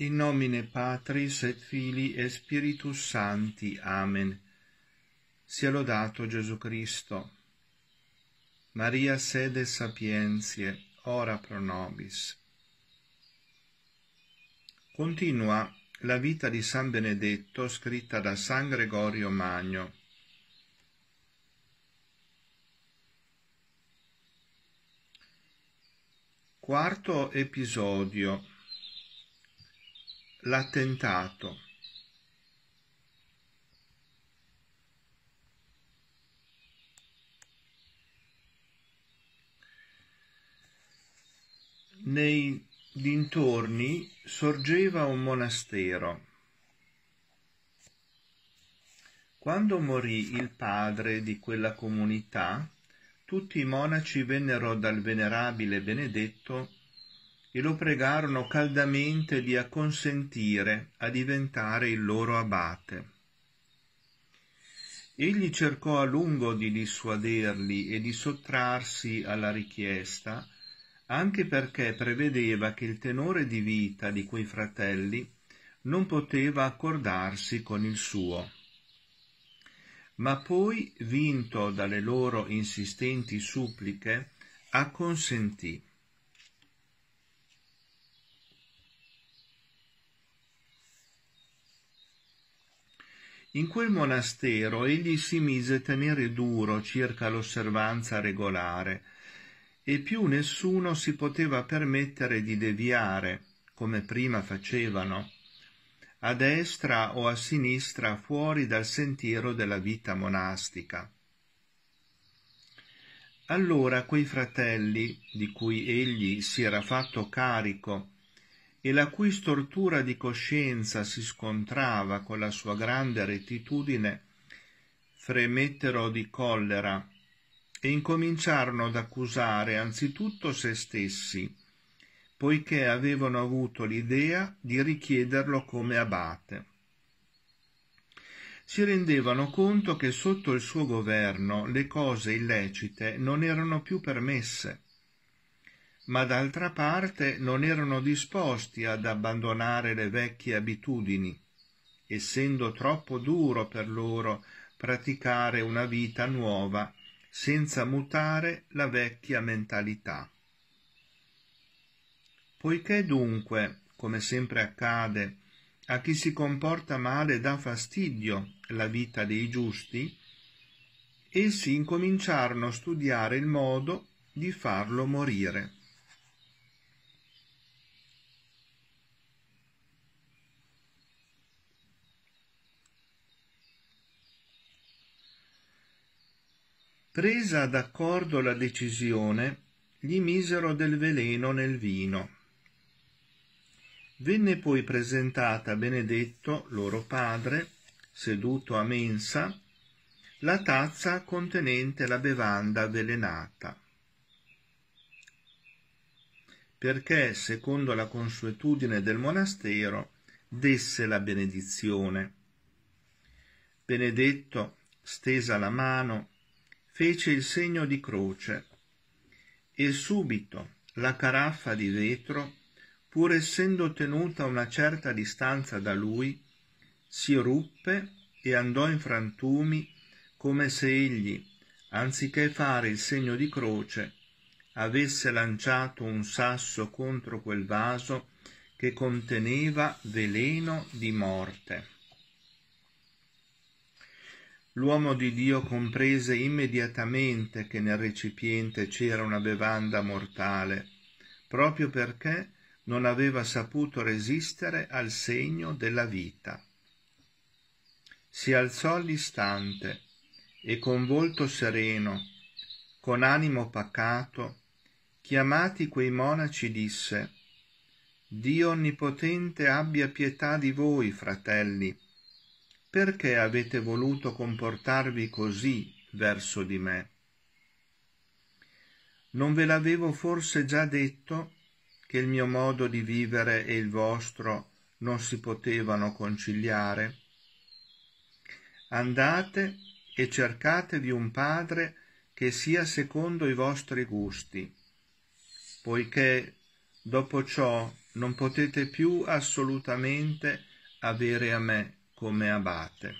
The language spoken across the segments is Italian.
In nomine Patris et Fili e Spiritus Sancti. Amen. Sia lodato Gesù Cristo. Maria sede sapienzie, ora pro nobis. Continua la vita di San Benedetto scritta da San Gregorio Magno. Quarto episodio l'attentato. Nei dintorni sorgeva un monastero. Quando morì il padre di quella comunità, tutti i monaci vennero dal venerabile Benedetto e lo pregarono caldamente di acconsentire a diventare il loro abate. Egli cercò a lungo di dissuaderli e di sottrarsi alla richiesta, anche perché prevedeva che il tenore di vita di quei fratelli non poteva accordarsi con il suo. Ma poi, vinto dalle loro insistenti suppliche, acconsentì. In quel monastero egli si mise tenere duro circa l'osservanza regolare, e più nessuno si poteva permettere di deviare, come prima facevano, a destra o a sinistra fuori dal sentiero della vita monastica. Allora quei fratelli, di cui egli si era fatto carico e la cui stortura di coscienza si scontrava con la sua grande rettitudine, fremettero di collera e incominciarono ad accusare anzitutto se stessi, poiché avevano avuto l'idea di richiederlo come abate. Si rendevano conto che sotto il suo governo le cose illecite non erano più permesse ma d'altra parte non erano disposti ad abbandonare le vecchie abitudini, essendo troppo duro per loro praticare una vita nuova senza mutare la vecchia mentalità. Poiché dunque, come sempre accade, a chi si comporta male dà fastidio la vita dei giusti, essi incominciarono a studiare il modo di farlo morire. Presa d'accordo la decisione, gli misero del veleno nel vino. Venne poi presentata a Benedetto, loro padre, seduto a mensa, la tazza contenente la bevanda avvelenata. Perché, secondo la consuetudine del monastero, desse la benedizione. Benedetto, stesa la mano, fece il segno di croce e subito la caraffa di vetro, pur essendo tenuta a una certa distanza da lui, si ruppe e andò in frantumi come se egli, anziché fare il segno di croce, avesse lanciato un sasso contro quel vaso che conteneva veleno di morte. L'uomo di Dio comprese immediatamente che nel recipiente c'era una bevanda mortale, proprio perché non aveva saputo resistere al segno della vita. Si alzò all'istante e con volto sereno, con animo pacato, chiamati quei monaci disse Dio Onnipotente abbia pietà di voi, fratelli, perché avete voluto comportarvi così verso di me? Non ve l'avevo forse già detto che il mio modo di vivere e il vostro non si potevano conciliare? Andate e cercatevi un padre che sia secondo i vostri gusti, poiché dopo ciò non potete più assolutamente avere a me come abate.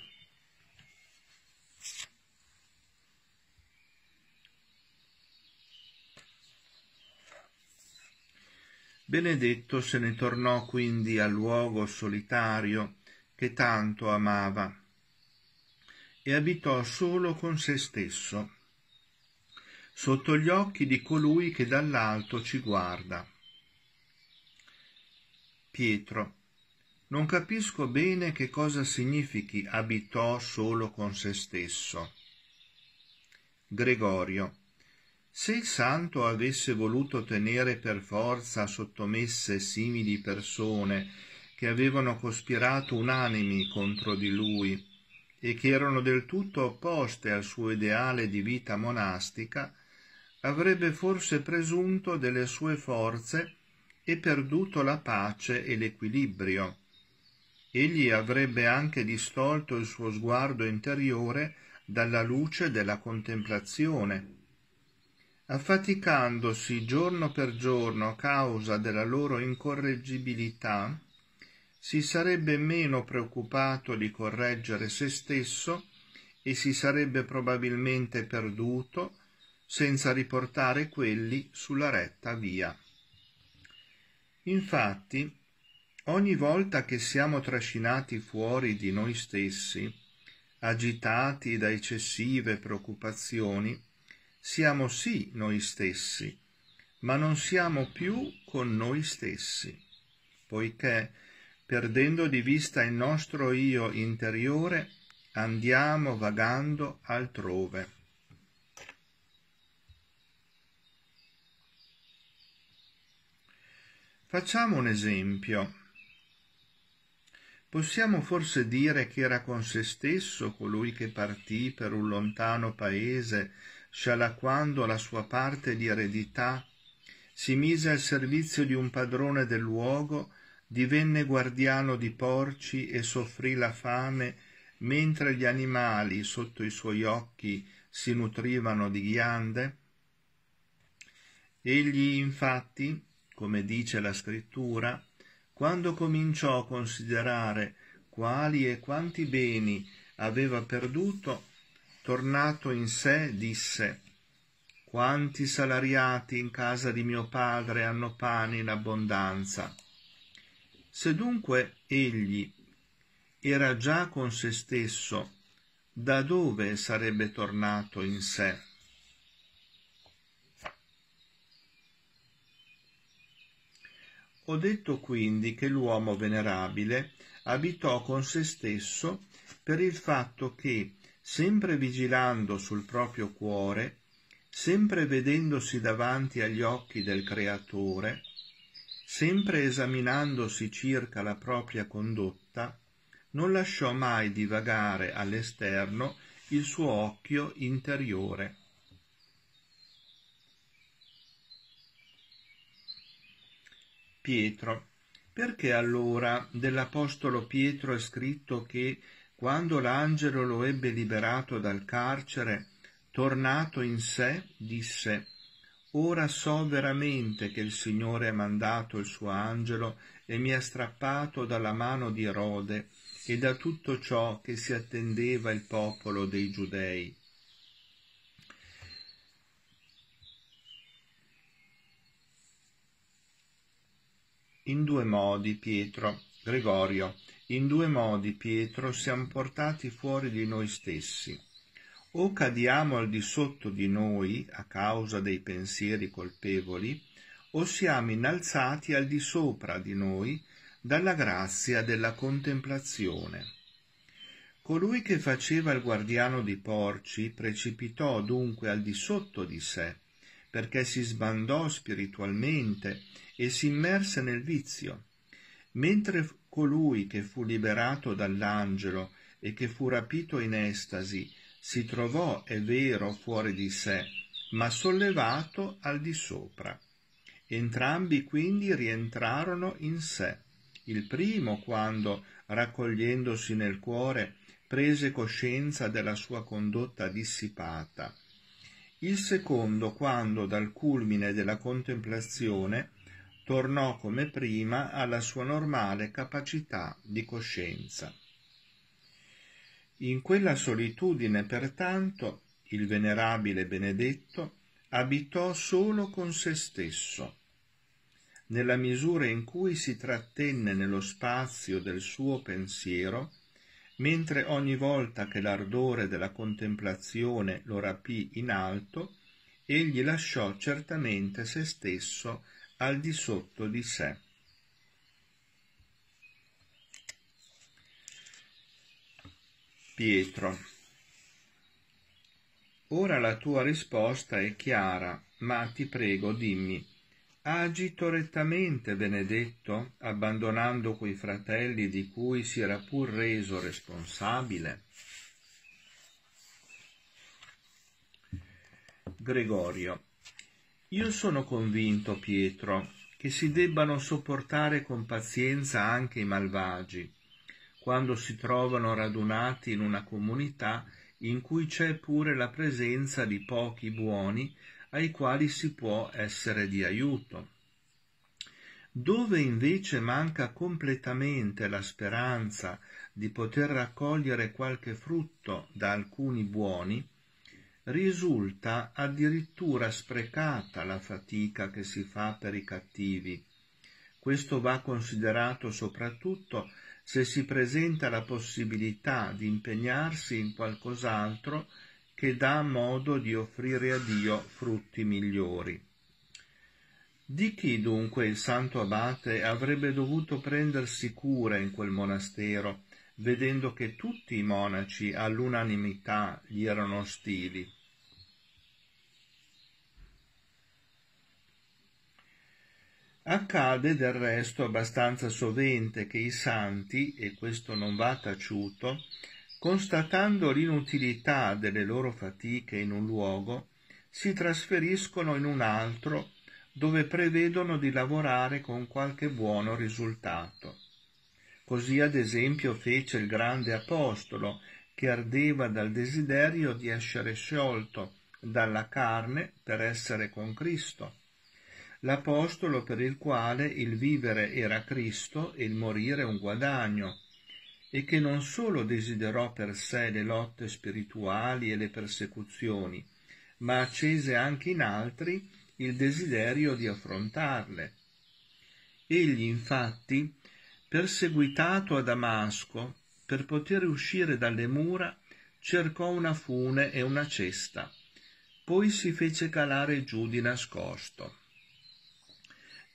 Benedetto se ne tornò quindi al luogo solitario che tanto amava e abitò solo con se stesso, sotto gli occhi di colui che dall'alto ci guarda. Pietro non capisco bene che cosa significhi abitò solo con se stesso. Gregorio. Se il santo avesse voluto tenere per forza sottomesse simili persone che avevano cospirato unanimi contro di lui e che erano del tutto opposte al suo ideale di vita monastica, avrebbe forse presunto delle sue forze e perduto la pace e l'equilibrio egli avrebbe anche distolto il suo sguardo interiore dalla luce della contemplazione. Affaticandosi giorno per giorno a causa della loro incorreggibilità, si sarebbe meno preoccupato di correggere se stesso e si sarebbe probabilmente perduto senza riportare quelli sulla retta via. Infatti, Ogni volta che siamo trascinati fuori di noi stessi, agitati da eccessive preoccupazioni, siamo sì noi stessi, ma non siamo più con noi stessi, poiché, perdendo di vista il nostro io interiore, andiamo vagando altrove. Facciamo un esempio. Possiamo forse dire che era con se stesso colui che partì per un lontano paese, scialacquando la sua parte di eredità, si mise al servizio di un padrone del luogo, divenne guardiano di porci e soffrì la fame, mentre gli animali sotto i suoi occhi si nutrivano di ghiande? Egli infatti, come dice la scrittura, quando cominciò a considerare quali e quanti beni aveva perduto, tornato in sé, disse Quanti salariati in casa di mio padre hanno pane in abbondanza. Se dunque egli era già con se stesso, da dove sarebbe tornato in sé? Ho detto quindi che l'uomo venerabile abitò con se stesso per il fatto che, sempre vigilando sul proprio cuore, sempre vedendosi davanti agli occhi del Creatore, sempre esaminandosi circa la propria condotta, non lasciò mai divagare all'esterno il suo occhio interiore. Pietro. Perché allora dell'Apostolo Pietro è scritto che quando l'angelo lo ebbe liberato dal carcere, tornato in sé, disse Ora so veramente che il Signore ha mandato il suo angelo e mi ha strappato dalla mano di Erode e da tutto ciò che si attendeva il popolo dei giudei In due modi, Pietro, Gregorio, in due modi, Pietro, siamo portati fuori di noi stessi. O cadiamo al di sotto di noi a causa dei pensieri colpevoli, o siamo innalzati al di sopra di noi dalla grazia della contemplazione. Colui che faceva il guardiano di porci precipitò dunque al di sotto di sé perché si sbandò spiritualmente e si immerse nel vizio, mentre colui che fu liberato dall'angelo e che fu rapito in estasi si trovò, è vero, fuori di sé, ma sollevato al di sopra. Entrambi quindi rientrarono in sé, il primo quando, raccogliendosi nel cuore, prese coscienza della sua condotta dissipata, il secondo quando dal culmine della contemplazione tornò come prima alla sua normale capacità di coscienza. In quella solitudine, pertanto, il venerabile Benedetto abitò solo con se stesso, nella misura in cui si trattenne nello spazio del suo pensiero mentre ogni volta che l'ardore della contemplazione lo rapì in alto, egli lasciò certamente se stesso al di sotto di sé. Pietro. Ora la tua risposta è chiara, ma ti prego dimmi agito rettamente Benedetto, abbandonando quei fratelli di cui si era pur reso responsabile? Gregorio. Io sono convinto, Pietro, che si debbano sopportare con pazienza anche i malvagi, quando si trovano radunati in una comunità in cui c'è pure la presenza di pochi buoni ai quali si può essere di aiuto. Dove invece manca completamente la speranza di poter raccogliere qualche frutto da alcuni buoni, risulta addirittura sprecata la fatica che si fa per i cattivi. Questo va considerato soprattutto se si presenta la possibilità di impegnarsi in qualcos'altro che dà modo di offrire a Dio frutti migliori. Di chi dunque il santo abate avrebbe dovuto prendersi cura in quel monastero, vedendo che tutti i monaci all'unanimità gli erano ostili? Accade del resto abbastanza sovente che i santi, e questo non va taciuto, constatando l'inutilità delle loro fatiche in un luogo, si trasferiscono in un altro dove prevedono di lavorare con qualche buono risultato. Così ad esempio fece il grande apostolo, che ardeva dal desiderio di essere sciolto dalla carne per essere con Cristo. L'apostolo per il quale il vivere era Cristo e il morire un guadagno, e che non solo desiderò per sé le lotte spirituali e le persecuzioni, ma accese anche in altri il desiderio di affrontarle. Egli infatti, perseguitato a Damasco, per poter uscire dalle mura, cercò una fune e una cesta, poi si fece calare giù di nascosto.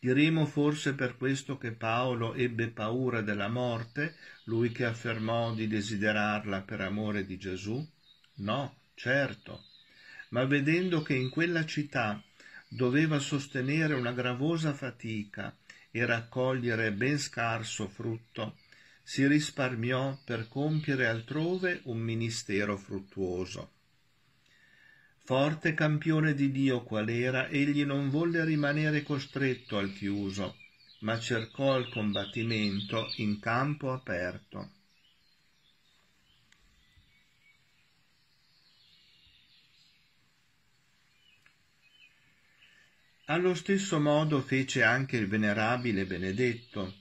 Diremo forse per questo che Paolo ebbe paura della morte, lui che affermò di desiderarla per amore di Gesù? No, certo. Ma vedendo che in quella città doveva sostenere una gravosa fatica e raccogliere ben scarso frutto, si risparmiò per compiere altrove un ministero fruttuoso. Forte campione di Dio qual era, egli non volle rimanere costretto al chiuso, ma cercò il combattimento in campo aperto. Allo stesso modo fece anche il venerabile Benedetto,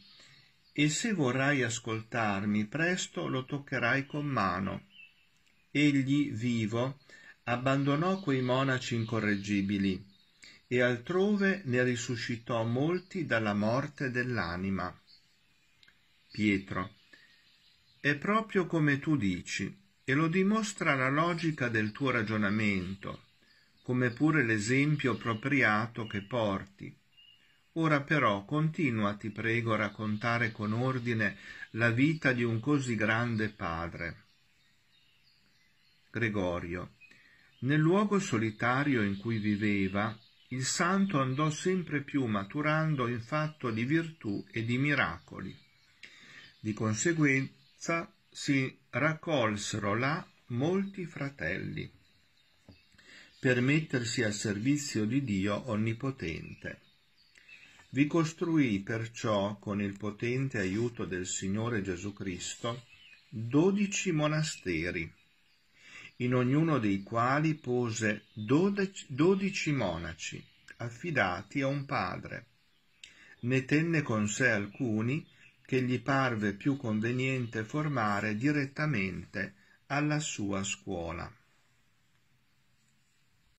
e se vorrai ascoltarmi presto lo toccherai con mano. Egli, vivo, abbandonò quei monaci incorreggibili, e altrove ne risuscitò molti dalla morte dell'anima. Pietro. È proprio come tu dici, e lo dimostra la logica del tuo ragionamento, come pure l'esempio appropriato che porti. Ora però continua, ti prego, a raccontare con ordine la vita di un così grande padre. Gregorio. Nel luogo solitario in cui viveva, il santo andò sempre più maturando in fatto di virtù e di miracoli. Di conseguenza si raccolsero là molti fratelli per mettersi al servizio di Dio Onnipotente. Vi costruì perciò, con il potente aiuto del Signore Gesù Cristo, dodici monasteri in ognuno dei quali pose dodici monaci, affidati a un padre. Ne tenne con sé alcuni che gli parve più conveniente formare direttamente alla sua scuola.